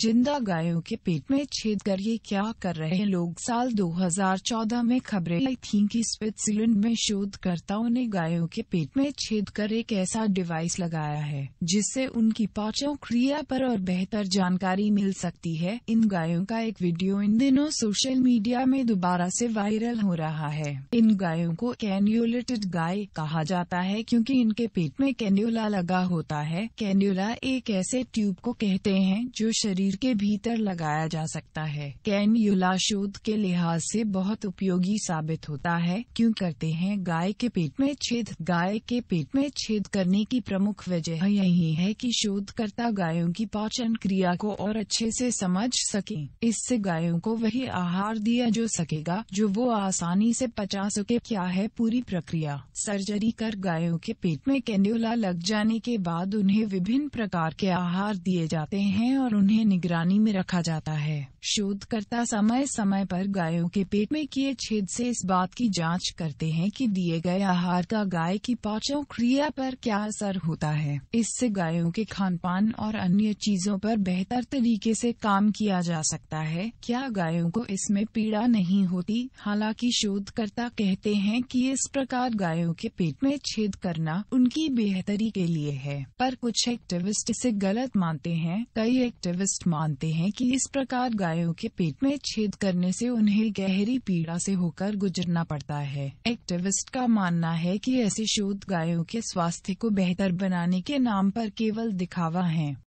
जिंदा गायों के पेट में छेद कर ये क्या कर रहे लोग साल 2014 में खबरें आई थी कि स्विट्जरलैंड में शोधकर्ताओं ने गायों के पेट में छेद कर एक ऐसा डिवाइस लगाया है जिससे उनकी पाचन क्रिया पर और बेहतर जानकारी मिल सकती है इन गायों का एक वीडियो इन दिनों सोशल मीडिया में दोबारा ऐसी वायरल हो रहा है इन गायों को कैन्यूलेटेड गाय कहा जाता है क्यूँकी इनके पेट में कैन्यूला लगा होता है कैन्यूला एक ऐसे ट्यूब को कहते हैं जो शरीर शरीर के भीतर लगाया जा सकता है कैन्यूला शोध के लिहाज से बहुत उपयोगी साबित होता है क्यों करते हैं गाय के पेट में छेद गाय के पेट में छेद करने की प्रमुख वजह यही है कि शोधकर्ता गायों की पाचन क्रिया को और अच्छे से समझ सके इससे गायों को वही आहार दिया जो सकेगा जो वो आसानी से पचा सके क्या है पूरी प्रक्रिया सर्जरी कर गायों के पेट में कैन्यूला लग जाने के बाद उन्हें विभिन्न प्रकार के आहार दिए जाते हैं और उन्हें निगरानी में रखा जाता है शोधकर्ता समय समय पर गायों के पेट में किए छेद से इस बात की जांच करते हैं कि दिए गए आहार का गाय की पाचन क्रिया पर क्या असर होता है इससे गायों के खान पान और अन्य चीजों पर बेहतर तरीके से काम किया जा सकता है क्या गायों को इसमें पीड़ा नहीं होती हालांकि शोधकर्ता कहते हैं कि इस प्रकार गायों के पेट में छेद करना उनकी बेहतरी के लिए है पर कुछ एक्टिविस्ट इसे गलत मानते हैं कई एक्टिविस्ट मानते हैं कि इस प्रकार गायों के पेट में छेद करने से उन्हें गहरी पीड़ा से होकर गुजरना पड़ता है एक्टिविस्ट का मानना है कि ऐसे शोध गायों के स्वास्थ्य को बेहतर बनाने के नाम पर केवल दिखावा है